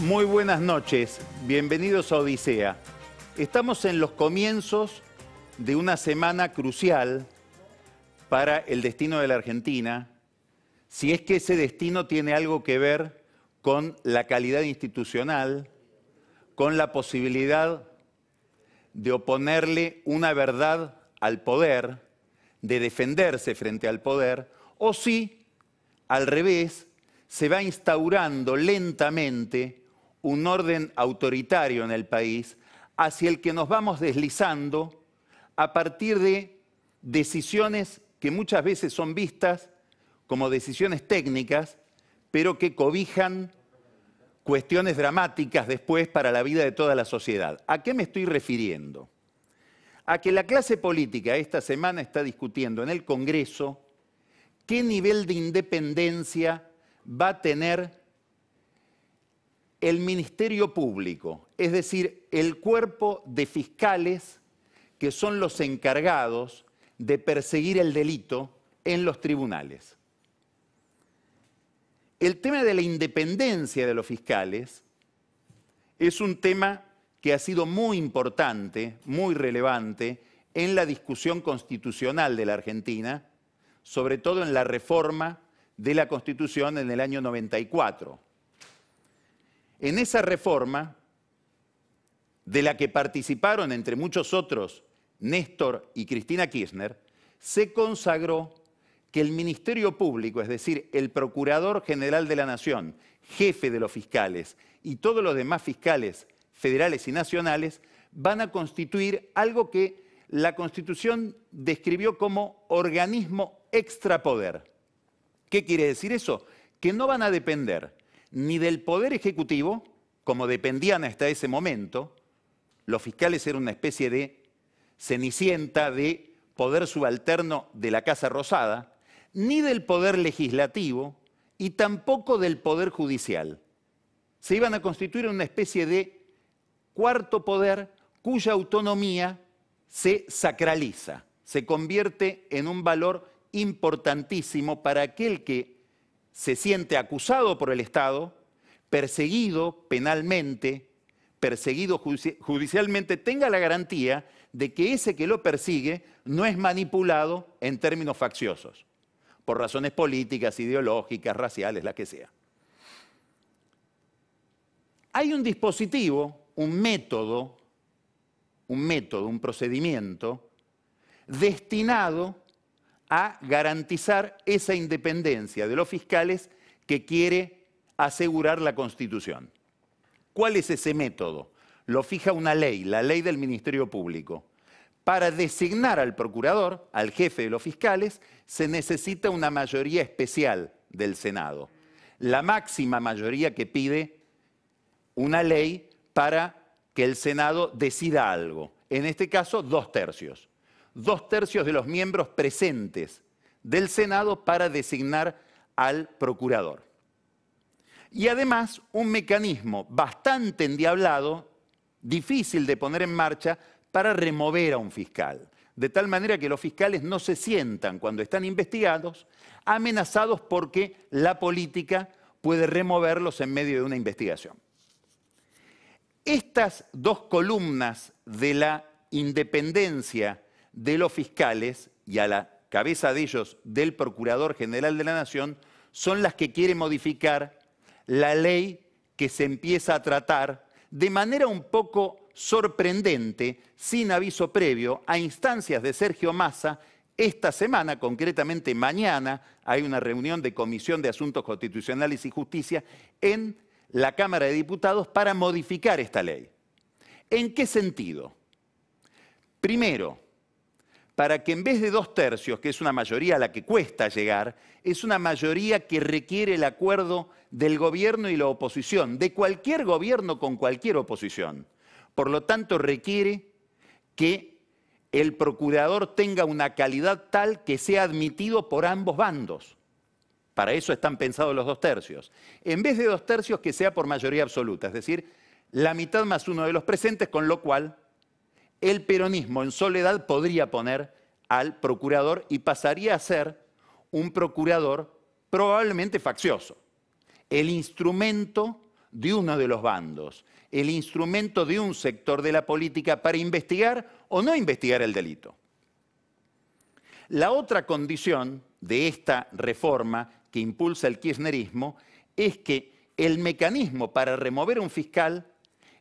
Muy buenas noches, bienvenidos a Odisea. Estamos en los comienzos de una semana crucial para el destino de la Argentina, si es que ese destino tiene algo que ver con la calidad institucional, con la posibilidad de oponerle una verdad al poder, de defenderse frente al poder, o si, al revés, se va instaurando lentamente un orden autoritario en el país hacia el que nos vamos deslizando a partir de decisiones que muchas veces son vistas como decisiones técnicas, pero que cobijan cuestiones dramáticas después para la vida de toda la sociedad. ¿A qué me estoy refiriendo? A que la clase política esta semana está discutiendo en el Congreso qué nivel de independencia va a tener el Ministerio Público, es decir, el cuerpo de fiscales que son los encargados de perseguir el delito en los tribunales. El tema de la independencia de los fiscales es un tema que ha sido muy importante, muy relevante en la discusión constitucional de la Argentina, sobre todo en la reforma de la Constitución en el año 94 en esa reforma, de la que participaron, entre muchos otros, Néstor y Cristina Kirchner, se consagró que el Ministerio Público, es decir, el Procurador General de la Nación, jefe de los fiscales y todos los demás fiscales federales y nacionales, van a constituir algo que la Constitución describió como organismo extrapoder. ¿Qué quiere decir eso? Que no van a depender ni del Poder Ejecutivo, como dependían hasta ese momento, los fiscales eran una especie de cenicienta de poder subalterno de la Casa Rosada, ni del Poder Legislativo y tampoco del Poder Judicial. Se iban a constituir una especie de cuarto poder cuya autonomía se sacraliza, se convierte en un valor importantísimo para aquel que se siente acusado por el Estado, perseguido penalmente, perseguido judicialmente, tenga la garantía de que ese que lo persigue no es manipulado en términos facciosos, por razones políticas, ideológicas, raciales, la que sea. Hay un dispositivo, un método, un método, un procedimiento destinado a garantizar esa independencia de los fiscales que quiere asegurar la Constitución. ¿Cuál es ese método? Lo fija una ley, la ley del Ministerio Público. Para designar al procurador, al jefe de los fiscales, se necesita una mayoría especial del Senado, la máxima mayoría que pide una ley para que el Senado decida algo. En este caso, dos tercios dos tercios de los miembros presentes del Senado para designar al procurador. Y además un mecanismo bastante endiablado, difícil de poner en marcha, para remover a un fiscal. De tal manera que los fiscales no se sientan cuando están investigados amenazados porque la política puede removerlos en medio de una investigación. Estas dos columnas de la independencia de los fiscales y a la cabeza de ellos del Procurador General de la Nación, son las que quieren modificar la ley que se empieza a tratar de manera un poco sorprendente, sin aviso previo, a instancias de Sergio Massa. Esta semana, concretamente mañana, hay una reunión de Comisión de Asuntos Constitucionales y Justicia en la Cámara de Diputados para modificar esta ley. ¿En qué sentido? Primero, para que en vez de dos tercios, que es una mayoría a la que cuesta llegar, es una mayoría que requiere el acuerdo del gobierno y la oposición, de cualquier gobierno con cualquier oposición. Por lo tanto, requiere que el procurador tenga una calidad tal que sea admitido por ambos bandos. Para eso están pensados los dos tercios. En vez de dos tercios, que sea por mayoría absoluta, es decir, la mitad más uno de los presentes, con lo cual el peronismo en soledad podría poner al procurador y pasaría a ser un procurador probablemente faccioso, el instrumento de uno de los bandos, el instrumento de un sector de la política para investigar o no investigar el delito. La otra condición de esta reforma que impulsa el kirchnerismo es que el mecanismo para remover un fiscal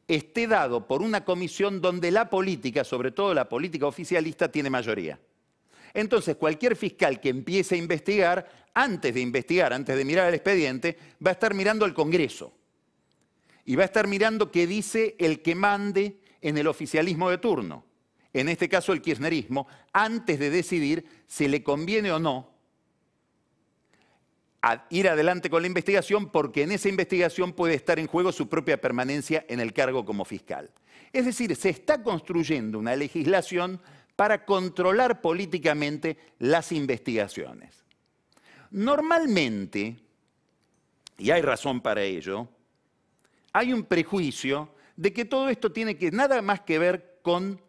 esté dado por una comisión donde la política, sobre todo la política oficialista, tiene mayoría. Entonces, cualquier fiscal que empiece a investigar, antes de investigar, antes de mirar el expediente, va a estar mirando al Congreso. Y va a estar mirando qué dice el que mande en el oficialismo de turno, en este caso el kirchnerismo, antes de decidir si le conviene o no ir adelante con la investigación porque en esa investigación puede estar en juego su propia permanencia en el cargo como fiscal. Es decir, se está construyendo una legislación para controlar políticamente las investigaciones. Normalmente, y hay razón para ello, hay un prejuicio de que todo esto tiene que nada más que ver con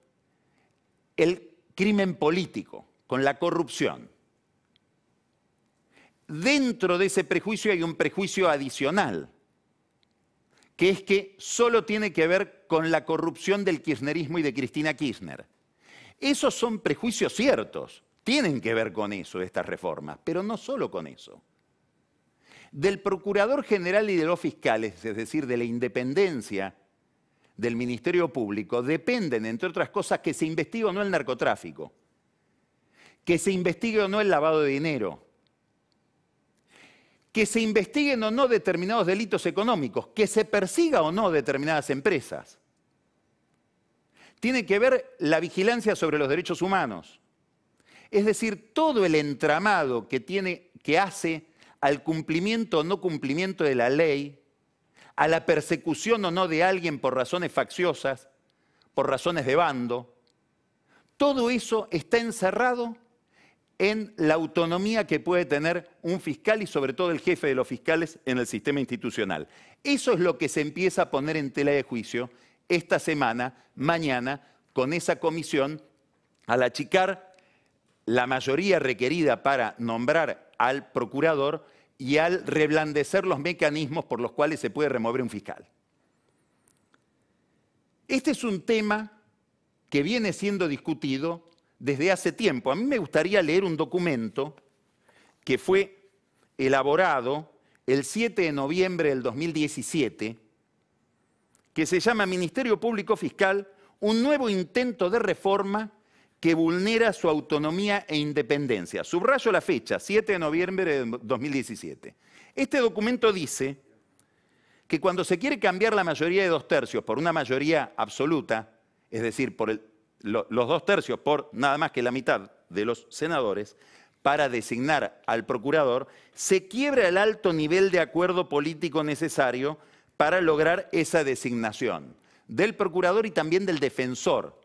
el crimen político, con la corrupción dentro de ese prejuicio hay un prejuicio adicional, que es que solo tiene que ver con la corrupción del kirchnerismo y de Cristina Kirchner. Esos son prejuicios ciertos, tienen que ver con eso estas reformas, pero no solo con eso. Del Procurador General y de los fiscales, es decir, de la independencia del Ministerio Público, dependen, entre otras cosas, que se investigue o no el narcotráfico, que se investigue o no el lavado de dinero, que se investiguen o no determinados delitos económicos, que se persiga o no determinadas empresas. Tiene que ver la vigilancia sobre los derechos humanos. Es decir, todo el entramado que, tiene, que hace al cumplimiento o no cumplimiento de la ley, a la persecución o no de alguien por razones facciosas, por razones de bando, todo eso está encerrado en la autonomía que puede tener un fiscal y sobre todo el jefe de los fiscales en el sistema institucional. Eso es lo que se empieza a poner en tela de juicio esta semana, mañana, con esa comisión, al achicar la mayoría requerida para nombrar al procurador y al reblandecer los mecanismos por los cuales se puede remover un fiscal. Este es un tema que viene siendo discutido desde hace tiempo. A mí me gustaría leer un documento que fue elaborado el 7 de noviembre del 2017, que se llama Ministerio Público Fiscal, un nuevo intento de reforma que vulnera su autonomía e independencia. Subrayo la fecha, 7 de noviembre de 2017. Este documento dice que cuando se quiere cambiar la mayoría de dos tercios por una mayoría absoluta, es decir, por el, los dos tercios por nada más que la mitad de los senadores para designar al procurador, se quiebra el alto nivel de acuerdo político necesario para lograr esa designación del procurador y también del defensor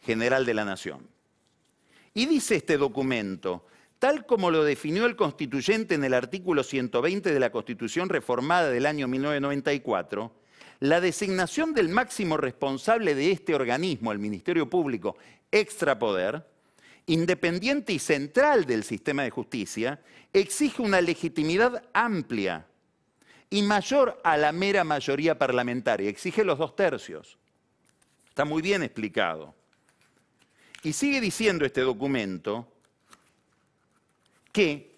general de la nación. Y dice este documento, tal como lo definió el constituyente en el artículo 120 de la Constitución reformada del año 1994, la designación del máximo responsable de este organismo, el Ministerio Público, extrapoder, independiente y central del sistema de justicia, exige una legitimidad amplia y mayor a la mera mayoría parlamentaria. Exige los dos tercios. Está muy bien explicado. Y sigue diciendo este documento que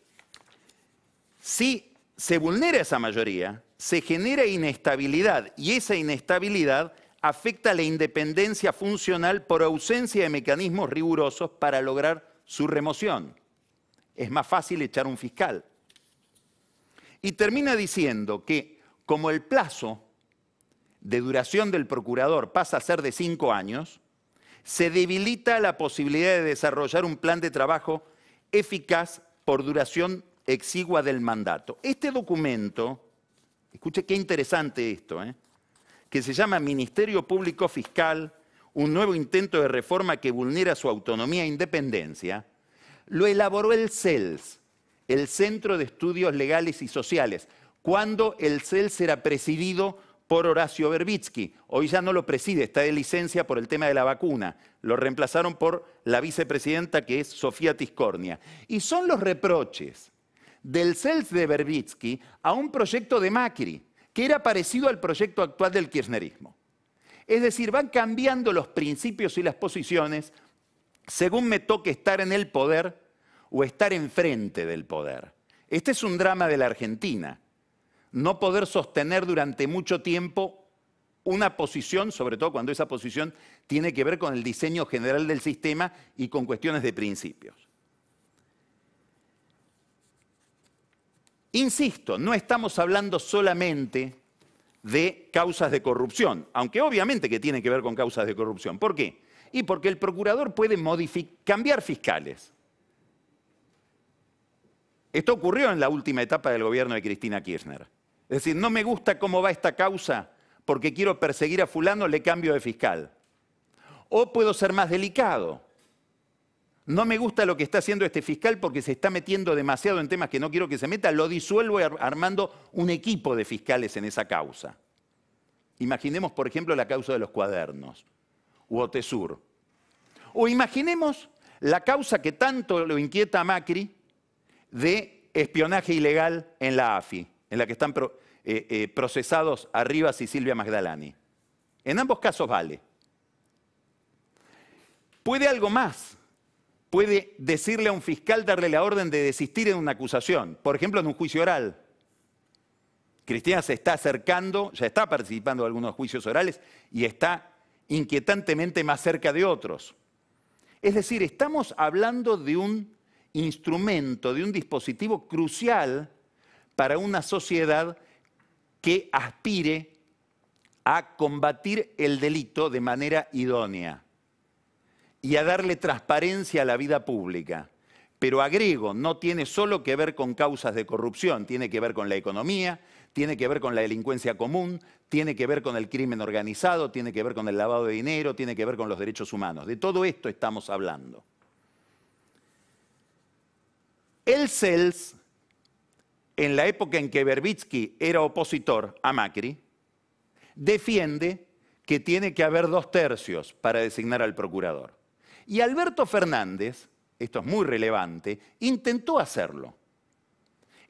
si se vulnera esa mayoría, se genera inestabilidad y esa inestabilidad afecta la independencia funcional por ausencia de mecanismos rigurosos para lograr su remoción. Es más fácil echar un fiscal. Y termina diciendo que como el plazo de duración del procurador pasa a ser de cinco años, se debilita la posibilidad de desarrollar un plan de trabajo eficaz por duración exigua del mandato. Este documento Escuche qué interesante esto, ¿eh? que se llama Ministerio Público Fiscal, un nuevo intento de reforma que vulnera su autonomía e independencia, lo elaboró el CELS, el Centro de Estudios Legales y Sociales, cuando el CELS era presidido por Horacio Berbitsky. Hoy ya no lo preside, está de licencia por el tema de la vacuna. Lo reemplazaron por la vicepresidenta que es Sofía Tiscornia. Y son los reproches del CELS de Berbitsky a un proyecto de Macri, que era parecido al proyecto actual del kirchnerismo. Es decir, van cambiando los principios y las posiciones según me toque estar en el poder o estar enfrente del poder. Este es un drama de la Argentina, no poder sostener durante mucho tiempo una posición, sobre todo cuando esa posición tiene que ver con el diseño general del sistema y con cuestiones de principios. Insisto, no estamos hablando solamente de causas de corrupción, aunque obviamente que tiene que ver con causas de corrupción. ¿Por qué? Y porque el procurador puede cambiar fiscales. Esto ocurrió en la última etapa del gobierno de Cristina Kirchner. Es decir, no me gusta cómo va esta causa porque quiero perseguir a fulano, le cambio de fiscal. O puedo ser más delicado no me gusta lo que está haciendo este fiscal porque se está metiendo demasiado en temas que no quiero que se meta, lo disuelvo armando un equipo de fiscales en esa causa. Imaginemos, por ejemplo, la causa de los cuadernos, u Otesur. O imaginemos la causa que tanto lo inquieta a Macri de espionaje ilegal en la AFI, en la que están eh, eh, procesados Arribas y Silvia Magdalani. En ambos casos vale. Puede algo más puede decirle a un fiscal, darle la orden de desistir en una acusación, por ejemplo, en un juicio oral. Cristina se está acercando, ya está participando en algunos juicios orales y está inquietantemente más cerca de otros. Es decir, estamos hablando de un instrumento, de un dispositivo crucial para una sociedad que aspire a combatir el delito de manera idónea y a darle transparencia a la vida pública. Pero agrego, no tiene solo que ver con causas de corrupción, tiene que ver con la economía, tiene que ver con la delincuencia común, tiene que ver con el crimen organizado, tiene que ver con el lavado de dinero, tiene que ver con los derechos humanos. De todo esto estamos hablando. El CELS, en la época en que Berbitsky era opositor a Macri, defiende que tiene que haber dos tercios para designar al procurador. Y Alberto Fernández, esto es muy relevante, intentó hacerlo.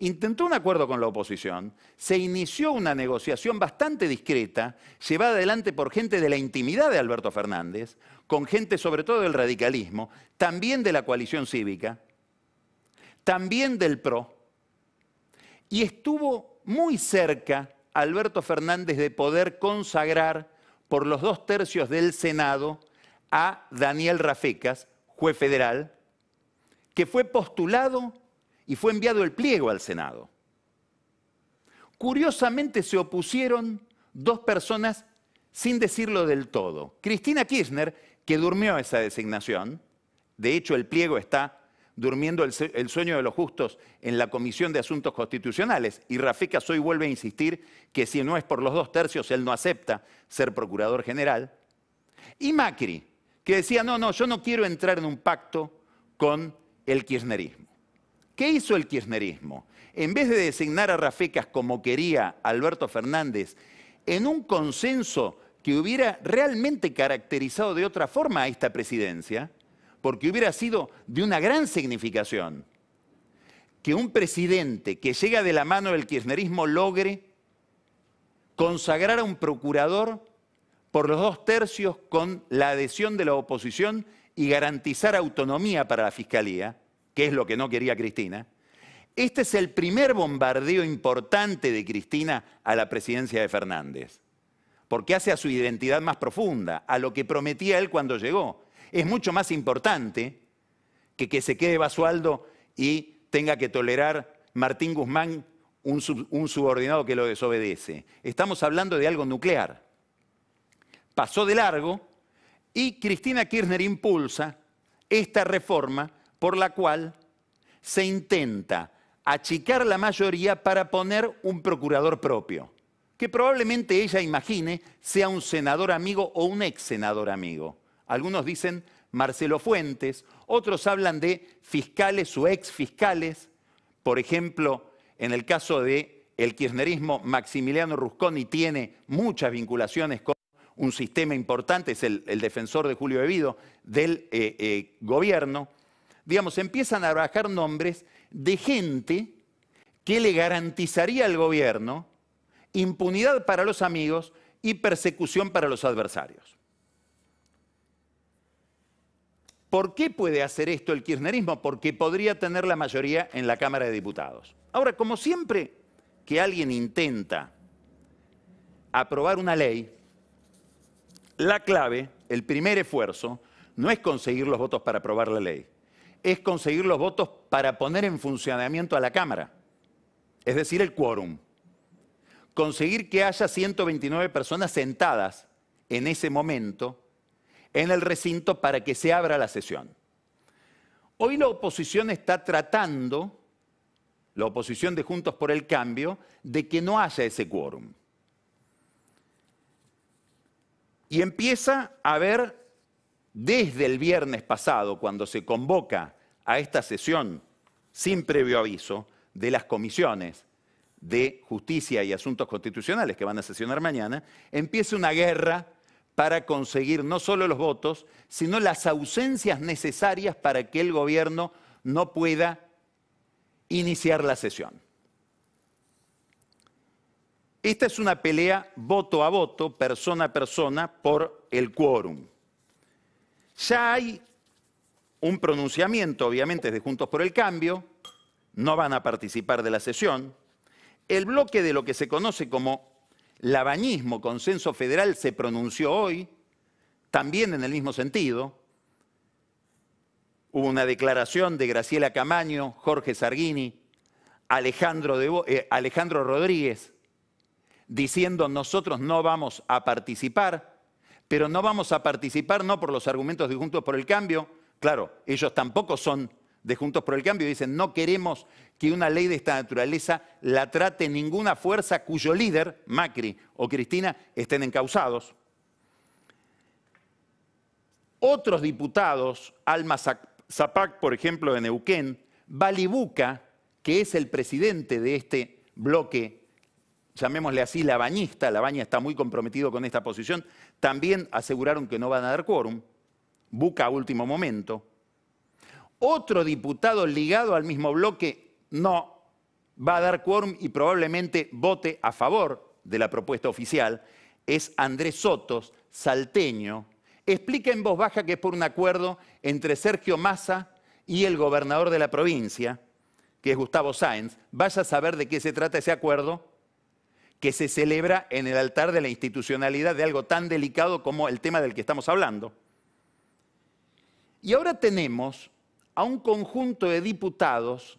Intentó un acuerdo con la oposición, se inició una negociación bastante discreta, llevada adelante por gente de la intimidad de Alberto Fernández, con gente sobre todo del radicalismo, también de la coalición cívica, también del PRO, y estuvo muy cerca Alberto Fernández de poder consagrar por los dos tercios del Senado a Daniel Rafecas, juez federal, que fue postulado y fue enviado el pliego al Senado. Curiosamente se opusieron dos personas sin decirlo del todo. Cristina Kirchner, que durmió esa designación, de hecho el pliego está durmiendo el, sueño de los justos en la Comisión de Asuntos Constitucionales. Y Rafecas hoy vuelve a insistir que si no es por los dos tercios, él no acepta ser procurador general. Y Macri, que decía, no, no, yo no quiero entrar en un pacto con el kirchnerismo. ¿Qué hizo el kirchnerismo? En vez de designar a Rafecas como quería Alberto Fernández, en un consenso que hubiera realmente caracterizado de otra forma a esta presidencia, porque hubiera sido de una gran significación, que un presidente que llega de la mano del kirchnerismo logre consagrar a un procurador por los dos tercios con la adhesión de la oposición y garantizar autonomía para la Fiscalía, que es lo que no quería Cristina, este es el primer bombardeo importante de Cristina a la presidencia de Fernández, porque hace a su identidad más profunda, a lo que prometía él cuando llegó. Es mucho más importante que que se quede Basualdo y tenga que tolerar Martín Guzmán, un subordinado que lo desobedece. Estamos hablando de algo nuclear pasó de largo y Cristina Kirchner impulsa esta reforma por la cual se intenta achicar la mayoría para poner un procurador propio, que probablemente ella imagine sea un senador amigo o un ex senador amigo. Algunos dicen Marcelo Fuentes, otros hablan de fiscales o ex fiscales, por ejemplo, en el caso de el kirchnerismo Maximiliano Rusconi tiene muchas vinculaciones con un sistema importante, es el, defensor de Julio Bebido, del eh, eh, gobierno, digamos, empiezan a bajar nombres de gente que le garantizaría al gobierno impunidad para los amigos y persecución para los adversarios. ¿Por qué puede hacer esto el kirchnerismo? Porque podría tener la mayoría en la Cámara de Diputados. Ahora, como siempre que alguien intenta aprobar una ley, la clave, el primer esfuerzo, no es conseguir los votos para aprobar la ley, es conseguir los votos para poner en funcionamiento a la Cámara, es decir, el quórum. Conseguir que haya 129 personas sentadas en ese momento en el recinto para que se abra la sesión. Hoy la oposición está tratando, la oposición de Juntos por el Cambio, de que no haya ese quórum. Y empieza a ver desde el viernes pasado, cuando se convoca a esta sesión sin previo aviso de las comisiones de justicia y asuntos constitucionales que van a sesionar mañana, empieza una guerra para conseguir no solo los votos, sino las ausencias necesarias para que el gobierno no pueda iniciar la sesión. Esta es una pelea voto a voto, persona a persona, por el quórum. Ya hay un pronunciamiento, obviamente, de Juntos por el Cambio, no van a participar de la sesión. El bloque de lo que se conoce como labañismo, consenso federal, se pronunció hoy, también en el mismo sentido. Hubo una declaración de Graciela Camaño, Jorge Sarguini, Alejandro, eh, Alejandro Rodríguez, diciendo nosotros no vamos a participar, pero no vamos a participar no por los argumentos de Juntos por el Cambio, claro, ellos tampoco son de Juntos por el Cambio, dicen no queremos que una ley de esta naturaleza la trate ninguna fuerza cuyo líder, Macri o Cristina, estén encausados. Otros diputados, Alma Zapac, por ejemplo, de Neuquén, Balibuca, que es el presidente de este bloque llamémosle así, la bañista, la baña está muy comprometido con esta posición, también aseguraron que no van a dar quórum, Buca a último momento. Otro diputado ligado al mismo bloque no va a dar quórum y probablemente vote a favor de la propuesta oficial, es Andrés Sotos, salteño. Explica en voz baja que es por un acuerdo entre Sergio Massa y el gobernador de la provincia, que es Gustavo Sáenz. Vaya a saber de qué se trata ese acuerdo que se celebra en el altar de la institucionalidad de algo tan delicado como el tema del que estamos hablando. Y ahora tenemos a un conjunto de diputados,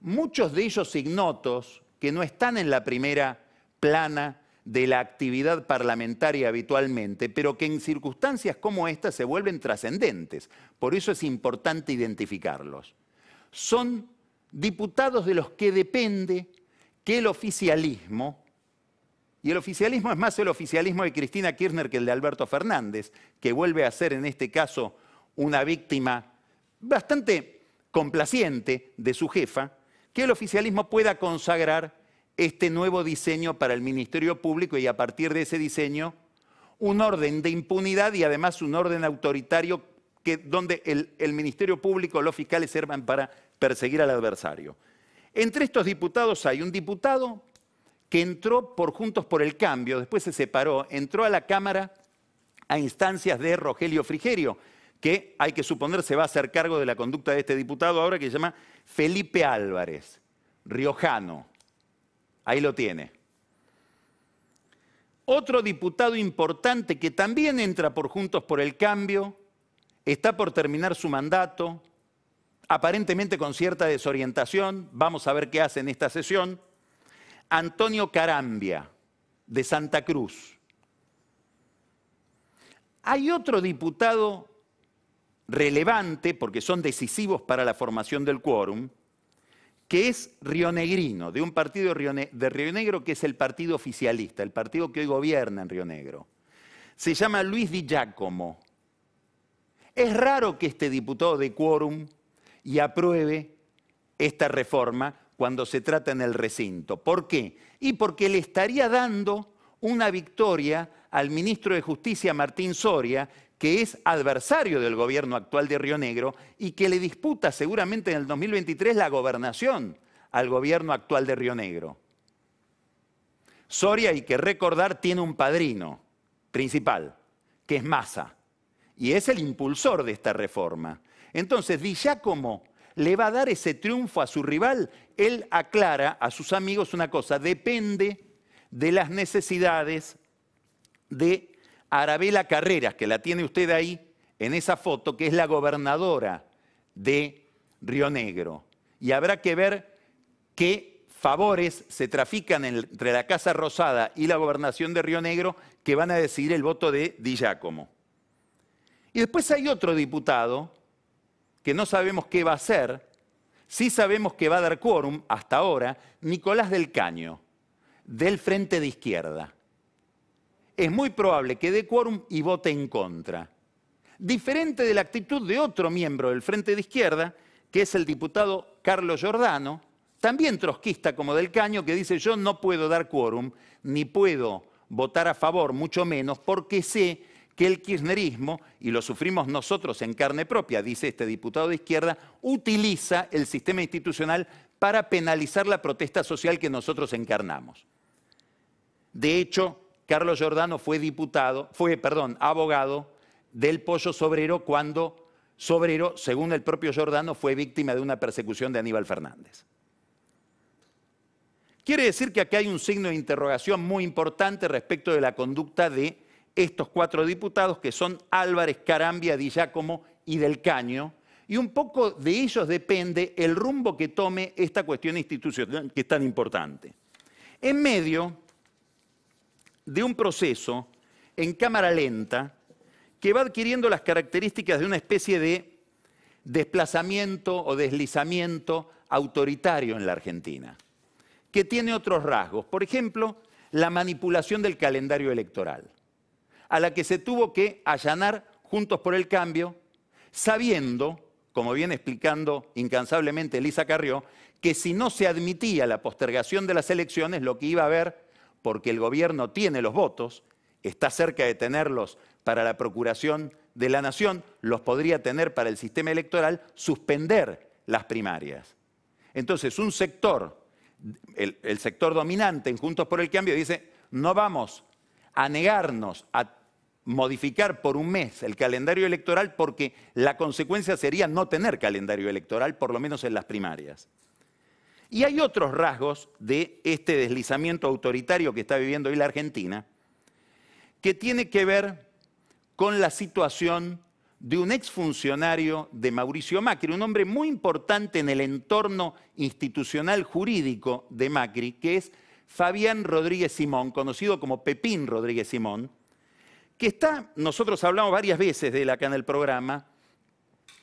muchos de ellos ignotos, que no están en la primera plana de la actividad parlamentaria habitualmente, pero que en circunstancias como esta se vuelven trascendentes. Por eso es importante identificarlos. Son diputados de los que depende que el oficialismo, y el oficialismo es más el oficialismo de Cristina Kirchner que el de Alberto Fernández, que vuelve a ser en este caso una víctima bastante complaciente de su jefa, que el oficialismo pueda consagrar este nuevo diseño para el Ministerio Público y a partir de ese diseño un orden de impunidad y además un orden autoritario donde el, el Ministerio Público, los fiscales sirvan para perseguir al adversario. Entre estos diputados hay un diputado que entró por Juntos por el Cambio, después se separó, entró a la Cámara a instancias de Rogelio Frigerio, que hay que suponer se va a hacer cargo de la conducta de este diputado ahora que se llama Felipe Álvarez, riojano. Ahí lo tiene. Otro diputado importante que también entra por Juntos por el Cambio, está por terminar su mandato, aparentemente con cierta desorientación, vamos a ver qué hace en esta sesión, Antonio Carambia, de Santa Cruz. Hay otro diputado relevante, porque son decisivos para la formación del quórum, que es rionegrino, de un partido de Río Negro que es el partido oficialista, el partido que hoy gobierna en Río Negro. Se llama Luis Di Giacomo. Es raro que este diputado de quórum y apruebe esta reforma cuando se trata en el recinto. ¿Por qué? Y porque le estaría dando una victoria al ministro de Justicia Martín Soria, que es adversario del gobierno actual de Río Negro y que le disputa seguramente en el 2023 la gobernación al gobierno actual de Río Negro. Soria, hay que recordar, tiene un padrino principal, que es Massa, y es el impulsor de esta reforma. Entonces, Di Giacomo le va a dar ese triunfo a su rival. Él aclara a sus amigos una cosa, depende de las necesidades de Arabela Carreras, que la tiene usted ahí en esa foto, que es la gobernadora de Río Negro. Y habrá que ver qué favores se trafican entre la Casa Rosada y la gobernación de Río Negro que van a decidir el voto de Di Giacomo. Y después hay otro diputado que no sabemos qué va a hacer, sí sabemos que va a dar quórum hasta ahora, Nicolás del Caño, del Frente de Izquierda. Es muy probable que dé quórum y vote en contra. Diferente de la actitud de otro miembro del Frente de Izquierda, que es el diputado Carlos Giordano, también trotskista como del Caño, que dice yo no puedo dar quórum, ni puedo votar a favor, mucho menos, porque sé que el kirchnerismo, y lo sufrimos nosotros en carne propia, dice este diputado de izquierda, utiliza el sistema institucional para penalizar la protesta social que nosotros encarnamos. De hecho, Carlos Giordano fue diputado, fue, abogado del pollo sobrero cuando Sobrero, según el propio Giordano, fue víctima de una persecución de Aníbal Fernández. Quiere decir que aquí hay un signo de interrogación muy importante respecto de la conducta de estos cuatro diputados que son Álvarez, Carambia, Di y Del Caño, y un poco de ellos depende el rumbo que tome esta cuestión institucional que es tan importante. En medio de un proceso en cámara lenta que va adquiriendo las características de una especie de desplazamiento o deslizamiento autoritario en la Argentina, que tiene otros rasgos, por ejemplo, la manipulación del calendario electoral a la que se tuvo que allanar juntos por el cambio, sabiendo, como viene explicando incansablemente Elisa Carrió, que si no se admitía la postergación de las elecciones, lo que iba a haber, porque el gobierno tiene los votos, está cerca de tenerlos para la Procuración de la Nación, los podría tener para el sistema electoral, suspender las primarias. Entonces, un sector, el, el sector dominante en Juntos por el Cambio, dice, no vamos a negarnos a modificar por un mes el calendario electoral porque la consecuencia sería no tener calendario electoral, por lo menos en las primarias. Y hay otros rasgos de este deslizamiento autoritario que está viviendo hoy la Argentina, que tiene que ver con la situación de un exfuncionario de Mauricio Macri, un hombre muy importante en el entorno institucional jurídico de Macri, que es Fabián Rodríguez Simón, conocido como Pepín Rodríguez Simón, que está, nosotros hablamos varias veces de él acá en el programa,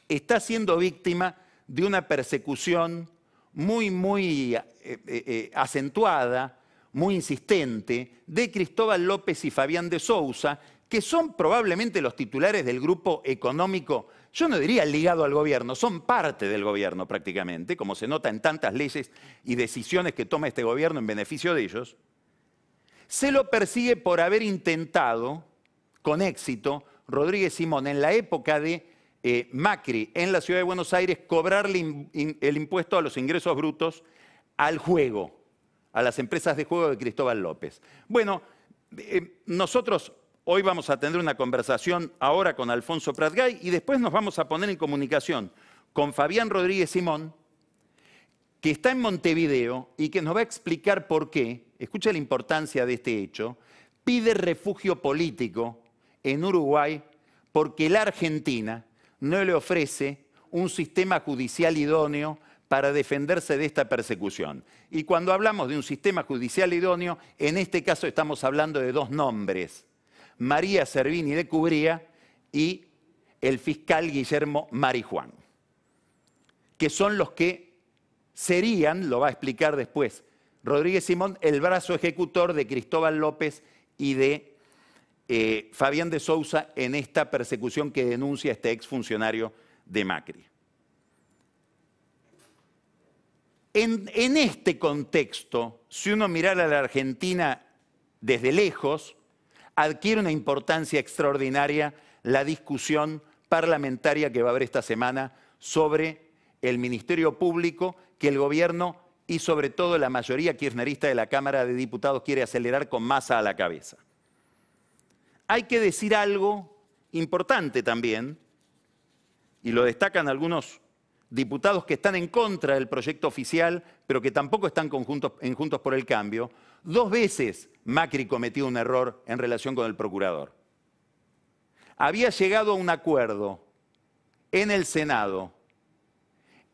está siendo víctima de una persecución muy, muy eh, eh, eh, acentuada, muy insistente, de Cristóbal López y Fabián de Sousa, que son probablemente los titulares del grupo económico, yo no diría ligado al gobierno, son parte del gobierno prácticamente, como se nota en tantas leyes y decisiones que toma este gobierno en beneficio de ellos, se lo persigue por haber intentado con éxito Rodríguez Simón en la época de eh, Macri en la ciudad de Buenos Aires cobrarle el impuesto a los ingresos brutos al juego, a las empresas de juego de Cristóbal López. Bueno, eh, nosotros hoy vamos a tener una conversación ahora con Alfonso Pratgay y después nos vamos a poner en comunicación con Fabián Rodríguez Simón, que está en Montevideo y que nos va a explicar por qué, escucha la importancia de este hecho, pide refugio político en Uruguay porque la Argentina no le ofrece un sistema judicial idóneo para defenderse de esta persecución. Y cuando hablamos de un sistema judicial idóneo, en este caso estamos hablando de dos nombres, María Servini de Cubría y el fiscal Guillermo Marijuán, que son los que serían, lo va a explicar después Rodríguez Simón, el brazo ejecutor de Cristóbal López y de eh, Fabián de Sousa en esta persecución que denuncia este exfuncionario de Macri. En, en este contexto, si uno mirara a la Argentina desde lejos, adquiere una importancia extraordinaria la discusión parlamentaria que va a haber esta semana sobre el Ministerio Público que el gobierno y sobre todo la mayoría kirchnerista de la Cámara de Diputados quiere acelerar con masa a la cabeza hay que decir algo importante también, y lo destacan algunos diputados que están en contra del proyecto oficial, pero que tampoco están conjuntos, en Juntos por el Cambio, dos veces Macri cometió un error en relación con el procurador. Había llegado a un acuerdo en el Senado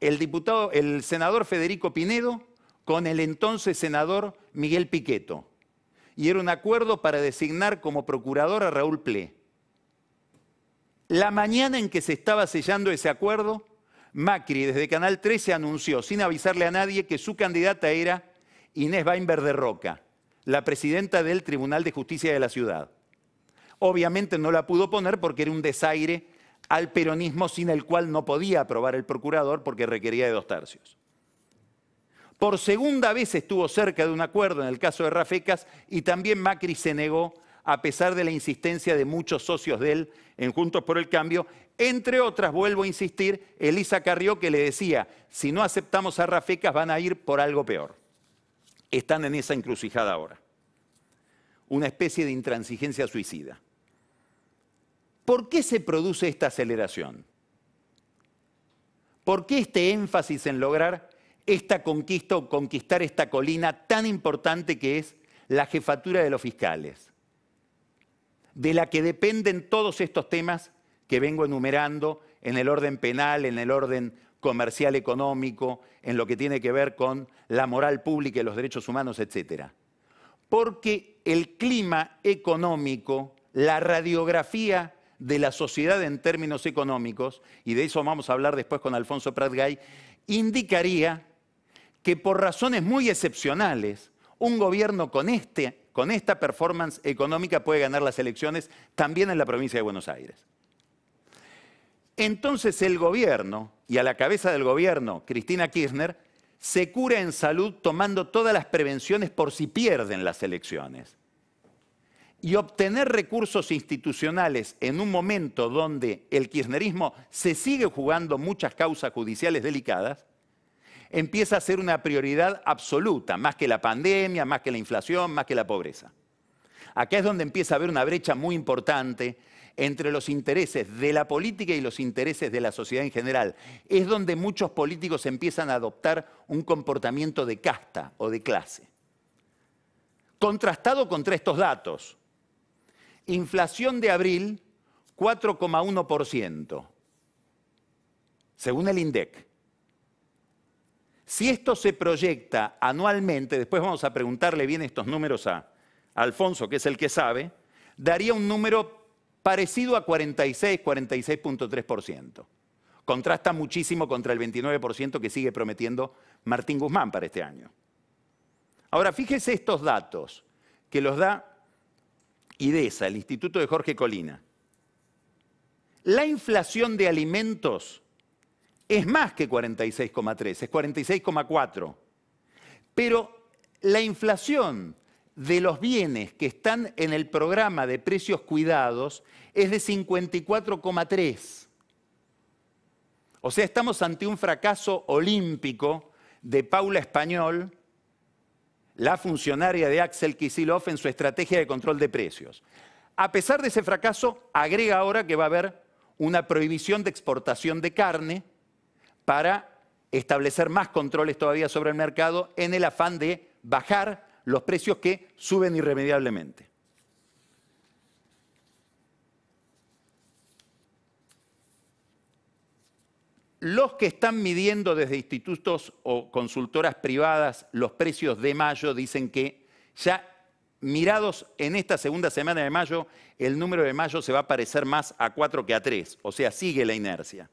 el senador Federico Pinedo con el entonces senador Miguel Piqueto y era un acuerdo para designar como procurador a Raúl Ple. La mañana en que se estaba sellando ese acuerdo, Macri desde Canal 13 anunció, sin avisarle a nadie, que su candidata era Inés Weinberg de Roca, la presidenta del Tribunal de Justicia de la ciudad. Obviamente no la pudo poner porque era un desaire al peronismo sin el cual no podía aprobar el procurador porque requería de dos tercios. Por segunda vez estuvo cerca de un acuerdo en el caso de Rafecas y también Macri se negó a pesar de la insistencia de muchos socios de él en Juntos por el Cambio. Entre otras, vuelvo a insistir, Elisa Carrió que le decía, si no aceptamos a Rafecas van a ir por algo peor. Están en esa encrucijada ahora. Una especie de intransigencia suicida. ¿Por qué se produce esta aceleración? ¿Por qué este énfasis en lograr esta conquista o conquistar esta colina tan importante que es la jefatura de los fiscales, de la que dependen todos estos temas que vengo enumerando en el orden penal, en el orden comercial económico, en lo que tiene que ver con la moral pública y los derechos humanos, etc. Porque el clima económico, la radiografía de la sociedad en términos económicos, y de eso vamos a hablar después con Alfonso Pratgay, indicaría que por razones muy excepcionales, un gobierno con, este, con esta performance económica puede ganar las elecciones también en la provincia de Buenos Aires. Entonces el gobierno, y a la cabeza del gobierno, Cristina Kirchner, se cura en salud tomando todas las prevenciones por si pierden las elecciones. Y obtener recursos institucionales en un momento donde el kirchnerismo se sigue jugando muchas causas judiciales delicadas, empieza a ser una prioridad absoluta, más que la pandemia, más que la inflación, más que la pobreza. Acá es donde empieza a haber una brecha muy importante entre los intereses de la política y los intereses de la sociedad en general. Es donde muchos políticos empiezan a adoptar un comportamiento de casta o de clase. Contrastado contra estos datos, inflación de abril 4,1%, según el INDEC. Si esto se proyecta anualmente, después vamos a preguntarle bien estos números a, Alfonso, que es el que sabe, daría un número parecido a 46, 46.3%. Contrasta muchísimo contra el 29% que sigue prometiendo Martín Guzmán para este año. Ahora, fíjese estos datos que los da IDESA, el Instituto de Jorge Colina. La inflación de alimentos es más que 46,3, es 46,4. Pero la inflación de los bienes que están en el programa de precios cuidados es de 54,3. O sea, estamos ante un fracaso olímpico de Paula Español, la funcionaria de Axel Kisilov en su estrategia de control de precios. A pesar de ese fracaso, agrega ahora que va a haber una prohibición de exportación de carne, para establecer más controles todavía sobre el mercado en el afán de bajar los precios que suben irremediablemente. Los que están midiendo desde institutos o consultoras privadas los precios de mayo dicen que ya mirados en esta segunda semana de mayo, el número de mayo se va a parecer más a 4 que a 3, o sea, sigue la inercia.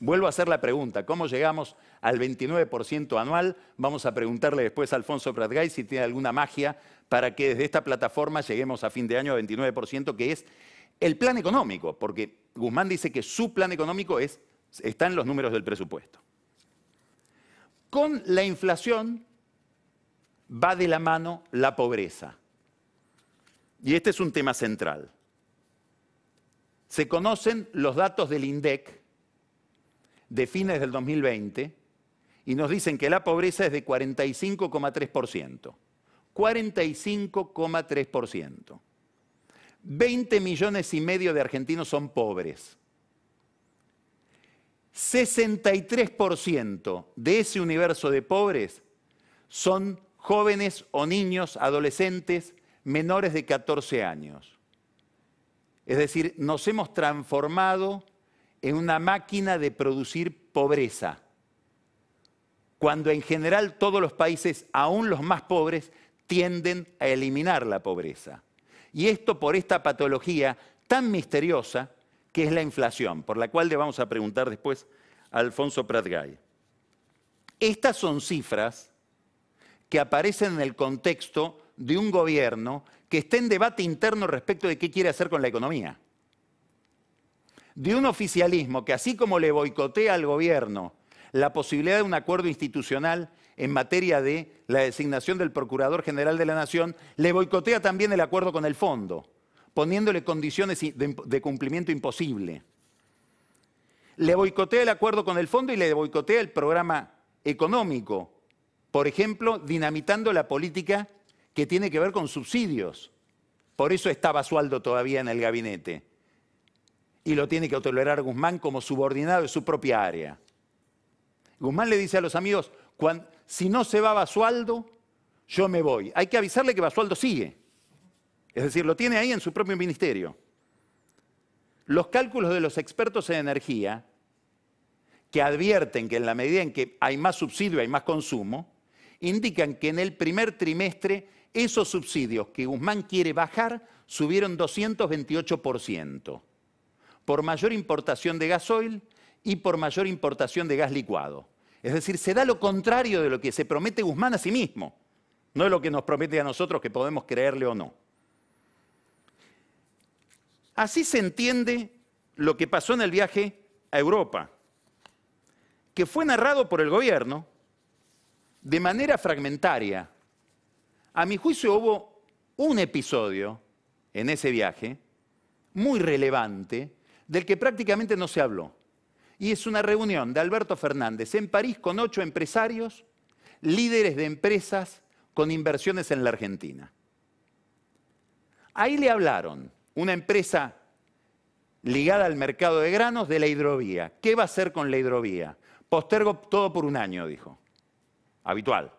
Vuelvo a hacer la pregunta, ¿cómo llegamos al 29% anual? Vamos a preguntarle después a Alfonso Pratgay si tiene alguna magia para que desde esta plataforma lleguemos a fin de año a 29%, que es el plan económico, porque Guzmán dice que su plan económico es, está en los números del presupuesto. Con la inflación va de la mano la pobreza. Y este es un tema central. Se conocen los datos del INDEC de fines del 2020 y nos dicen que la pobreza es de 45,3%. 45,3%. 20 millones y medio de argentinos son pobres. 63% de ese universo de pobres son jóvenes o niños, adolescentes, menores de 14 años. Es decir, nos hemos transformado en una máquina de producir pobreza, cuando en general todos los países, aún los más pobres, tienden a eliminar la pobreza. Y esto por esta patología tan misteriosa que es la inflación, por la cual le vamos a preguntar después a Alfonso Pratgay. Estas son cifras que aparecen en el contexto de un gobierno que está en debate interno respecto de qué quiere hacer con la economía de un oficialismo que así como le boicotea al gobierno la posibilidad de un acuerdo institucional en materia de la designación del Procurador General de la Nación, le boicotea también el acuerdo con el fondo, poniéndole condiciones de cumplimiento imposible. Le boicotea el acuerdo con el fondo y le boicotea el programa económico, por ejemplo, dinamitando la política que tiene que ver con subsidios. Por eso está sueldo todavía en el gabinete y lo tiene que tolerar Guzmán como subordinado de su propia área. Guzmán le dice a los amigos, si no se va Basualdo, yo me voy. Hay que avisarle que Basualdo sigue. Es decir, lo tiene ahí en su propio ministerio. Los cálculos de los expertos en energía, que advierten que en la medida en que hay más subsidio, hay más consumo, indican que en el primer trimestre esos subsidios que Guzmán quiere bajar subieron 228% por mayor importación de gasoil y por mayor importación de gas licuado. Es decir, se da lo contrario de lo que se promete Guzmán a sí mismo, no es lo que nos promete a nosotros que podemos creerle o no. Así se entiende lo que pasó en el viaje a Europa, que fue narrado por el gobierno de manera fragmentaria. A mi juicio hubo un episodio en ese viaje muy relevante del que prácticamente no se habló. Y es una reunión de Alberto Fernández en París con ocho empresarios, líderes de empresas con inversiones en la Argentina. Ahí le hablaron una empresa ligada al mercado de granos de la hidrovía. ¿Qué va a hacer con la hidrovía? Postergo todo por un año, dijo. Habitual.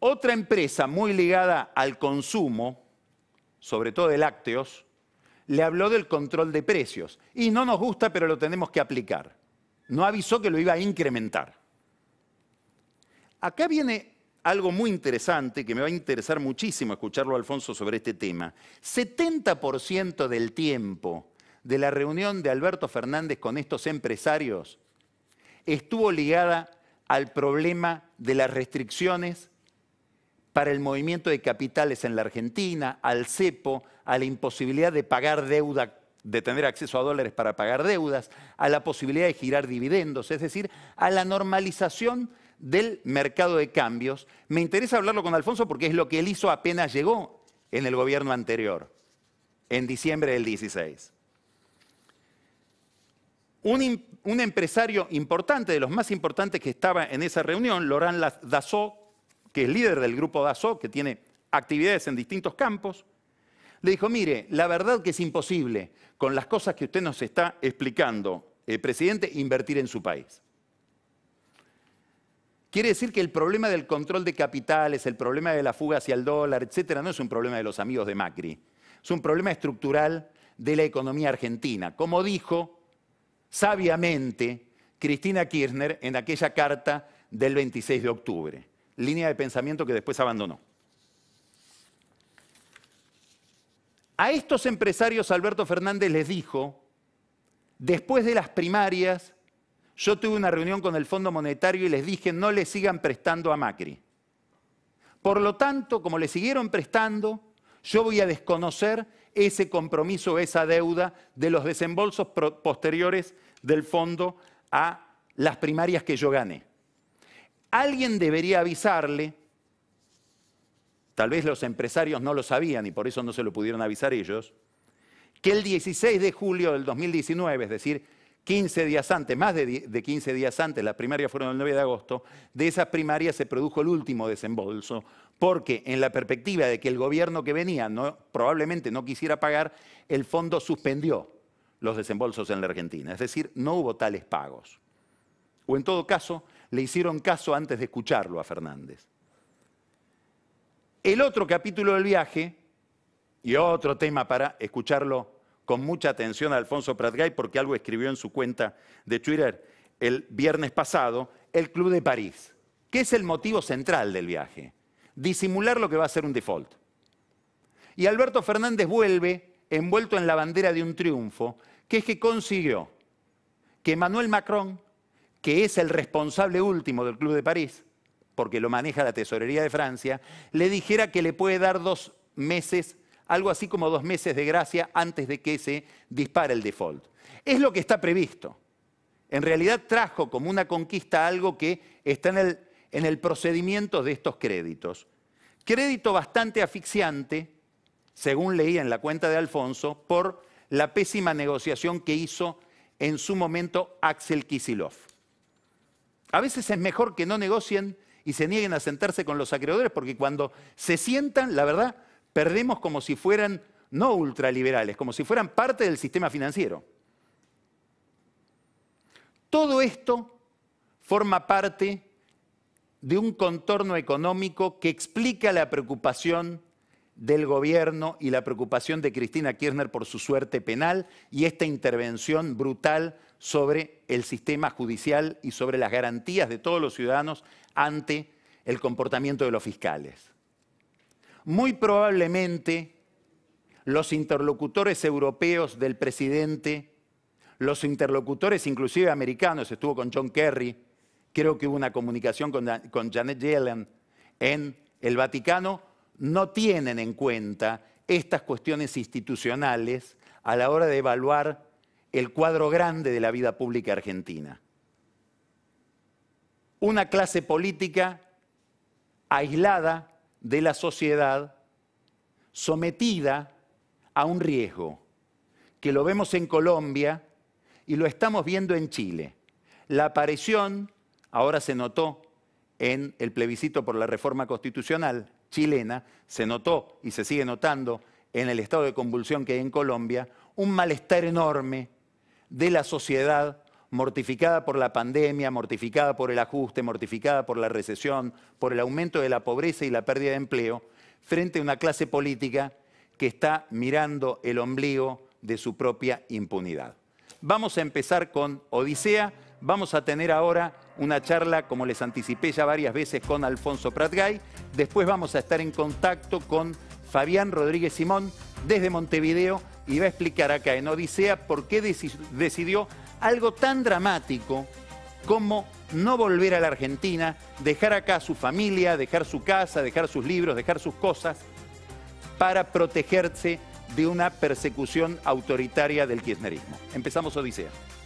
Otra empresa muy ligada al consumo, sobre todo de lácteos, le habló del control de precios. Y no nos gusta, pero lo tenemos que aplicar. No avisó que lo iba a incrementar. Acá viene algo muy interesante que me va a interesar muchísimo escucharlo, Alfonso, sobre este tema. 70% del tiempo de la reunión de Alberto Fernández con estos empresarios estuvo ligada al problema de las restricciones para el movimiento de capitales en la Argentina, al CEPO, a la imposibilidad de pagar deuda, de tener acceso a dólares para pagar deudas, a la posibilidad de girar dividendos, es decir, a la normalización del mercado de cambios. Me interesa hablarlo con Alfonso porque es lo que él hizo apenas llegó en el gobierno anterior, en diciembre del 16. Un, empresario importante, de los más importantes que estaba en esa reunión, Laurent Dassault, que es líder del grupo Dassault, que tiene actividades en distintos campos, le dijo, mire, la verdad que es imposible con las cosas que usted nos está explicando, eh, presidente, invertir en su país. Quiere decir que el problema del control de capitales, el problema de la fuga hacia el dólar, etcétera, no es un problema de los amigos de Macri. Es un problema estructural de la economía argentina. Como dijo sabiamente Cristina Kirchner en aquella carta del 26 de octubre. Línea de pensamiento que después abandonó. A estos empresarios Alberto Fernández les dijo, después de las primarias, yo tuve una reunión con el Fondo Monetario y les dije, no le sigan prestando a Macri. Por lo tanto, como le siguieron prestando, yo voy a desconocer ese compromiso, esa deuda de los desembolsos posteriores del fondo a las primarias que yo gané. Alguien debería avisarle tal vez los empresarios no lo sabían y por eso no se lo pudieron avisar ellos, que el 16 de julio del 2019, es decir, 15 días antes, más de, 15 días antes, las primarias fueron el 9 de agosto, de esas primarias se produjo el último desembolso, porque en la perspectiva de que el gobierno que venía probablemente no quisiera pagar, el fondo suspendió los desembolsos en la Argentina, es decir, no hubo tales pagos. O en todo caso, le hicieron caso antes de escucharlo a Fernández. El otro capítulo del viaje, y otro tema para escucharlo con mucha atención a Alfonso Pratgay, porque algo escribió en su cuenta de Twitter el viernes pasado, el Club de París. ¿Qué es el motivo central del viaje? Disimular lo que va a ser un default. Y Alberto Fernández vuelve envuelto en la bandera de un triunfo, que es que consiguió que Manuel Macron, que es el responsable último del Club de París, porque lo maneja la tesorería de Francia, le dijera que le puede dar dos meses, algo así como dos meses de gracia antes de que se dispare el default. Es lo que está previsto. En realidad trajo como una conquista algo que está en el, en el procedimiento de estos créditos. Crédito bastante asfixiante, según leía en la cuenta de Alfonso, por la pésima negociación que hizo en su momento Axel Kisilov. A veces es mejor que no negocien y se nieguen a sentarse con los acreedores, porque cuando se sientan, la verdad, perdemos como si fueran no ultraliberales, como si fueran parte del sistema financiero. Todo esto forma parte de un contorno económico que explica la preocupación del gobierno y la preocupación de Cristina Kirchner por su suerte penal y esta intervención brutal sobre el sistema judicial y sobre las garantías de todos los ciudadanos ante el comportamiento de los fiscales. Muy probablemente los interlocutores europeos del presidente, los interlocutores inclusive americanos, estuvo con John Kerry, creo que hubo una comunicación con, Janet Yellen en el Vaticano, no tienen en cuenta estas cuestiones institucionales a la hora de evaluar el cuadro grande de la vida pública argentina una clase política aislada de la sociedad, sometida a un riesgo, que lo vemos en Colombia y lo estamos viendo en Chile. La aparición, ahora se notó en el plebiscito por la reforma constitucional chilena, se notó y se sigue notando en el estado de convulsión que hay en Colombia, un malestar enorme de la sociedad mortificada por la pandemia, mortificada por el ajuste, mortificada por la recesión, por el aumento de la pobreza y la pérdida de empleo, frente a una clase política que está mirando el ombligo de su propia impunidad. Vamos a empezar con Odisea, vamos a tener ahora una charla, como les anticipé ya varias veces, con Alfonso Pratgay, después vamos a estar en contacto con Fabián Rodríguez Simón desde Montevideo y va a explicar acá en Odisea por qué decidió algo tan dramático como no volver a la Argentina, dejar acá a su familia, dejar su casa, dejar sus libros, dejar sus cosas, para protegerse de una persecución autoritaria del kirchnerismo. Empezamos Odisea.